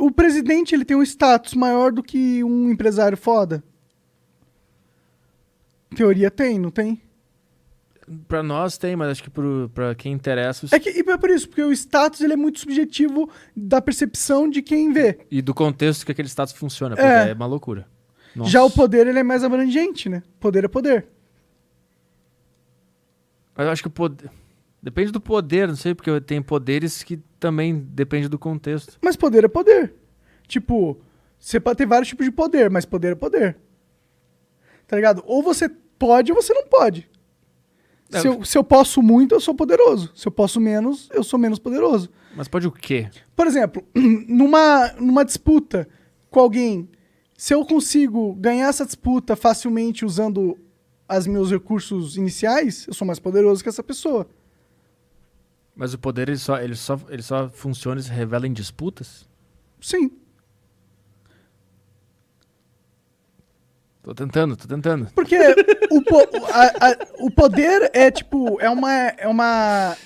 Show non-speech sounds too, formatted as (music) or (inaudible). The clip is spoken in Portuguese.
o presidente ele tem um status maior do que um empresário foda? Teoria tem, não tem? Pra nós tem, mas acho que pro, pra quem interessa. Os... É, que, é por isso, porque o status ele é muito subjetivo da percepção de quem vê. E do contexto que aquele status funciona, é, é uma loucura. Nossa. Já o poder ele é mais abrangente, né? Poder é poder. Mas eu acho que o poder. Depende do poder, não sei, porque tem poderes que também depende do contexto. Mas poder é poder. Tipo, você pode ter vários tipos de poder, mas poder é poder. Tá ligado? Ou você pode ou você não pode. É, se eu, se eu, posso muito, eu sou poderoso. Se eu posso menos, eu sou menos poderoso. Mas pode o quê? Por exemplo, (clears throat) numa, numa disputa com alguém, se eu consigo ganhar essa disputa facilmente usando os meus recursos iniciais, eu sou mais poderoso que essa pessoa. Mas o poder ele só, ele só, ele só funciona e se revela em disputas? Sim. Tô tentando, tô tentando. Porque o, po a, a, o poder é tipo, é uma, é uma